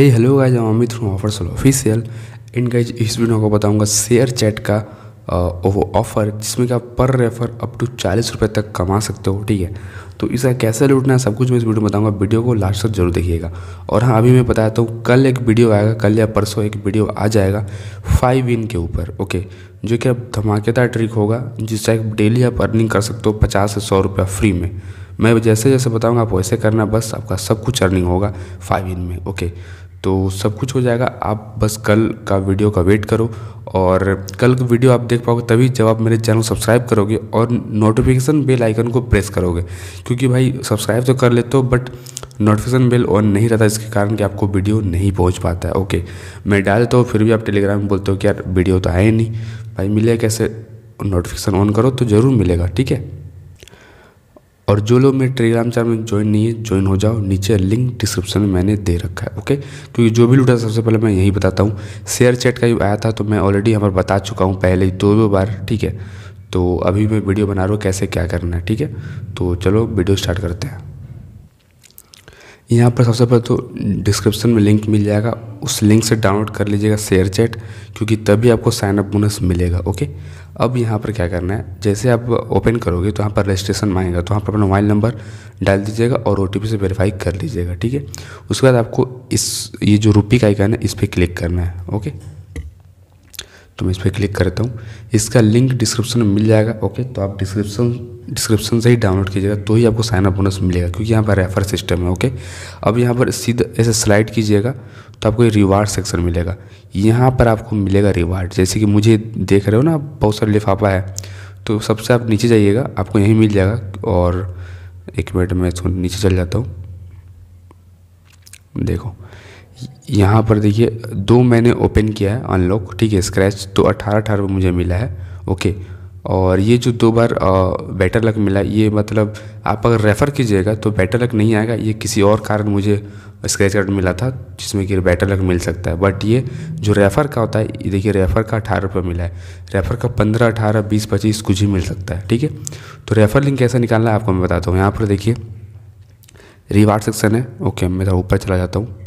हे hello guys हम अमित हूँ ऑफर सोल ऑफिशियल एंड गाइज इस वीडियो को बताऊंगा शेयर चैट का वो ऑफ़र जिसमें कि आप पर रेफर अप टू चालीस रुपये तक कमा सकते हो ठीक है तो इसका कैसे लूटना है सब कुछ मैं इस वीडियो में बताऊंगा वीडियो को लास्ट तक जरूर देखिएगा और हाँ अभी मैं बताता हूँ कल एक वीडियो आएगा कल या परसों एक वीडियो आ जाएगा फाइव इन के ऊपर ओके जो कि अब धमाकेदार ट्रिक होगा जिससे आप डेली आप अर्निंग कर सकते हो पचास से सौ रुपया फ्री में मैं जैसे जैसे बताऊंगा आप वैसे करना बस आपका सब कुछ अर्निंग होगा फाइव इन में ओके तो सब कुछ हो जाएगा आप बस कल का वीडियो का वेट करो और कल का वीडियो आप देख पाओगे तभी जब आप मेरे चैनल को सब्सक्राइब करोगे और नोटिफिकेशन बेल आइकन को प्रेस करोगे क्योंकि भाई सब्सक्राइब तो कर लेते हो बट नोटिफिकेशन बेल ऑन नहीं रहता इसके कारण कि आपको वीडियो नहीं पहुंच पाता है ओके मैं डालता हूँ फिर भी आप टेलीग्राम में बोलते हो कि यार वीडियो तो आए नहीं भाई मिले कैसे नोटिफिकेशन ऑन करो तो ज़रूर मिलेगा ठीक है और जो लोग मेरे टेलीग्राम चैनल में ज्वाइन नहीं है ज्वाइन हो जाओ नीचे लिंक डिस्क्रिप्शन में मैंने दे रखा है ओके क्योंकि जो भी लूटा सबसे पहले मैं यही बताता हूँ शेयर चैट का आया था तो मैं ऑलरेडी यहाँ पर बता चुका हूँ पहले ही दो दो बार ठीक है तो अभी मैं वीडियो बना रहा हूँ कैसे क्या करना है ठीक है तो चलो वीडियो स्टार्ट करते हैं यहाँ पर सबसे पहले तो डिस्क्रिप्शन में लिंक मिल जाएगा उस लिंक से डाउनलोड कर लीजिएगा शेयर चैट क्योंकि तभी आपको साइनअप बोनस मिलेगा ओके अब यहाँ पर क्या करना है जैसे आप ओपन करोगे तो यहाँ पर रजिस्ट्रेशन मांगेगा तो यहाँ पर अपना मोबाइल नंबर डाल दीजिएगा और ओ से वेरीफाई कर लीजिएगा ठीक है उसके बाद आपको इस ये जो रूपी का आइकन है इस पर क्लिक करना है ओके तो मैं इस पर क्लिक करता हूँ इसका लिंक डिस्क्रिप्शन में मिल जाएगा ओके तो आप डिस्क्रिप्शन डिस्क्रिप्शन से ही डाउनलोड कीजिएगा तो ही आपको साइन अप बोनस मिलेगा क्योंकि यहाँ पर रेफर सिस्टम है ओके अब यहाँ पर सीधा ऐसे स्लाइड कीजिएगा तो आपको ये रिवार्ड सेक्शन मिलेगा यहाँ पर आपको मिलेगा रिवार्ड जैसे कि मुझे देख रहे हो ना बहुत सारा लिफाफा है तो सबसे आप नीचे जाइएगा आपको यहीं मिल जाएगा और एक मिनट में इसको नीचे चल जाता हूँ देखो यहाँ पर देखिए दो मैंने ओपन किया है अनलॉक ठीक है स्क्रैच तो अट्ठारह अठारह मुझे मिला है ओके और ये जो दो बार बेटर लक मिला ये मतलब आप अगर रेफ़र कीजिएगा तो बेटर लक नहीं आएगा ये किसी और कारण मुझे स्क्रैच कार्ड मिला था जिसमें कि बेटर लक मिल सकता है बट ये जो रेफ़र का होता है ये देखिए रेफ़र का अठारह रुपये मिला है रेफ़र का पंद्रह अठारह बीस पच्चीस कुछ ही मिल सकता है ठीक है तो रेफ़र लिंक कैसे निकालना है आपको मैं बताता हूँ यहाँ पर देखिए रिवार्ड सेक्शन है ओके मैं ऊपर चला जाता हूँ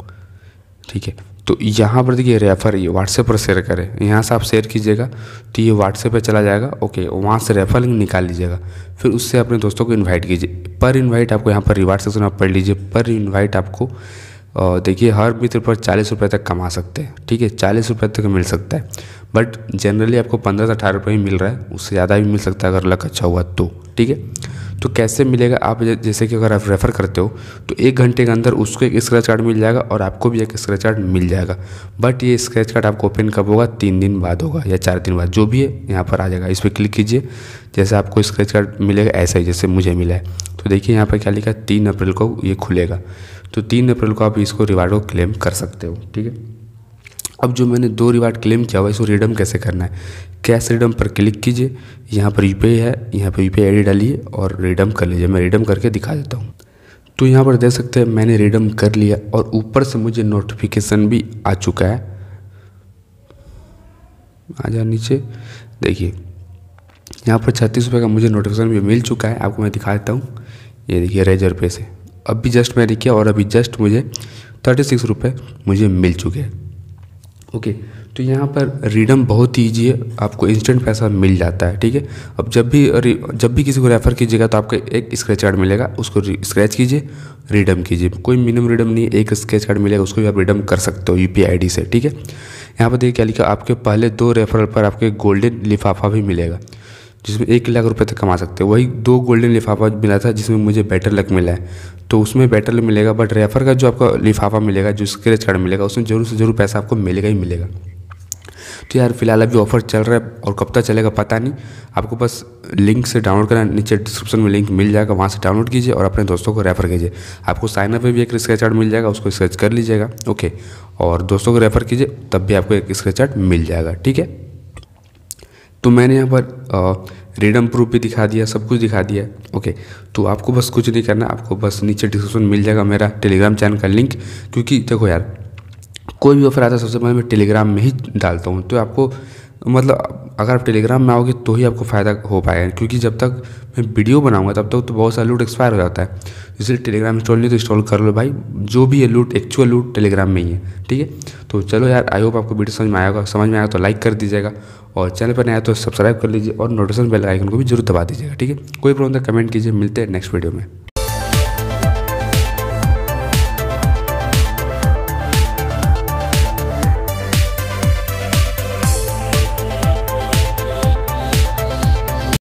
ठीक है तो यहाँ पर देखिए रेफ़र ये व्हाट्सएप पर शेयर करें यहाँ से आप शेयर कीजिएगा तो ये व्हाट्सएप पे चला जाएगा ओके वहाँ से रेफ़र लिंक निकाल लीजिएगा फिर उससे अपने दोस्तों को इनवाइट कीजिए पर इनवाइट आपको यहाँ पर रिवार्ड सेक्शन आप पढ़ लीजिए पर इनवाइट आपको देखिए हर मित्र पर चालीस रुपये तक कमा सकते हैं ठीक है चालीस रुपये तक मिल सकता है बट जनरली आपको पंद्रह से अठारह रुपये ही मिल रहा है उससे ज़्यादा भी मिल सकता है अगर लक अच्छा हुआ तो ठीक है तो कैसे मिलेगा आप जैसे कि अगर आप रेफ़र करते हो तो एक घंटे के अंदर उसको एक स्क्रैच कार्ड मिल जाएगा और आपको भी एक स्क्रैच कार्ड मिल जाएगा बट ये स्क्रैच कार्ड आपको ओपन कब होगा तीन दिन बाद होगा या चार दिन बाद जो भी है यहाँ पर आ जाएगा इस पर क्लिक कीजिए जैसे आपको स्क्रैच कार्ड मिलेगा ऐसा ही जैसे मुझे मिला है तो देखिए यहाँ पर क्या लिखा है तीन अप्रैल को ये खुलेगा तो तीन अप्रैल को आप इसको रिवार्ड को क्लेम कर सकते हो ठीक है अब जो मैंने दो रिवार्ड क्लेम किया हुआ है इसको रिडम कैसे करना है कैश रिडम पर क्लिक कीजिए यहाँ पर यू है यहाँ पर यू पी आई डालिए और रिडम कर लीजिए मैं रिडम करके दिखा देता हूँ तो यहाँ पर देख सकते हैं मैंने रिडम कर लिया और ऊपर से मुझे नोटिफिकेशन भी आ चुका है आ जा नीचे देखिए यहाँ पर छत्तीस रुपये का मुझे नोटिफिकेशन भी मिल चुका है आपको मैं दिखा देता हूँ ये देखिए रेजर पे से अभी जस्ट मैंने किया और अभी जस्ट मुझे थर्टी सिक्स रुपये मुझे मिल चुके हैं ओके तो यहाँ पर रीडम बहुत ही ईजी है आपको इंस्टेंट पैसा मिल जाता है ठीक है अब जब भी जब भी किसी को रेफ़र कीजिएगा तो आपको एक स्क्रैच कार्ड मिलेगा उसको स्क्रैच कीजिए रीडम कीजिए कोई मिनिमम रीडम नहीं एक स्क्रैच कार्ड मिलेगा उसको भी आप रीडम कर सकते हो यू पी से ठीक है यहाँ पर देखिए क्या लिखा आपके पहले दो रेफरल पर आपके गोल्डन लिफाफा भी मिलेगा जिसमें एक लाख रुपए तक कमा सकते हो वही दो गोल्डन लिफाफा मिला था जिसमें मुझे बेटर लक मिला है तो उसमें बेटर लक मिलेगा बट रेफर का जो आपका लिफाफा मिलेगा जो स्क्रेच कार्ड मिलेगा उसमें ज़रूर से ज़रूर पैसा आपको मिलेगा ही मिलेगा तो यार फिलहाल अभी ऑफर चल रहा है और कब तक चलेगा पता नहीं आपको बस लिंक से डाउनलोड करना नीचे डिस्क्रिप्शन में लिंक मिल जाएगा वहाँ से डाउनलोड कीजिए और अपने दोस्तों को रेफर कीजिए आपको साइनअप में भी एक स्क्रेच कार्ड मिल जाएगा उसको स्क्रेच कर लीजिएगा ओके और दोस्तों को रेफर कीजिए तब भी आपको एक स्क्रेच कार्ड मिल जाएगा ठीक है तो मैंने यहाँ पर रिडम प्रूफ भी दिखा दिया सब कुछ दिखा दिया ओके तो आपको बस कुछ नहीं करना आपको बस नीचे डिस्क्रिप्शन मिल जाएगा मेरा टेलीग्राम चैनल का लिंक क्योंकि देखो यार कोई भी ऑफर आता है सबसे पहले मैं टेलीग्राम में ही डालता हूँ तो आपको तो मतलब अगर आप टेलीग्राम में आओगे तो ही आपको फ़ायदा हो पाएगा क्योंकि जब तक मैं वीडियो बनाऊंगा तब तक तो बहुत सारा लूट एक्सपायर हो जाता है इसलिए टेलीग्राम इंस्टॉल नहीं तो इंस्टॉल कर लो भाई जो भी है लूट एक्चुअल लूट टेलीग्राम में ही है ठीक है तो चलो यार आई होप आपको वीडियो समझ में आएगा समझ में आएगा तो लाइक कर दीजिएगा और चैनल पर नया तो सब्सक्राइब कर लीजिए और नोटिफिकेशन बेल आइकन को भी जरूर दबा दीजिएगा ठीक है कोई प्रॉब्लम तो कमेंट कीजिए मिलते हैं नेक्स्ट वीडियो में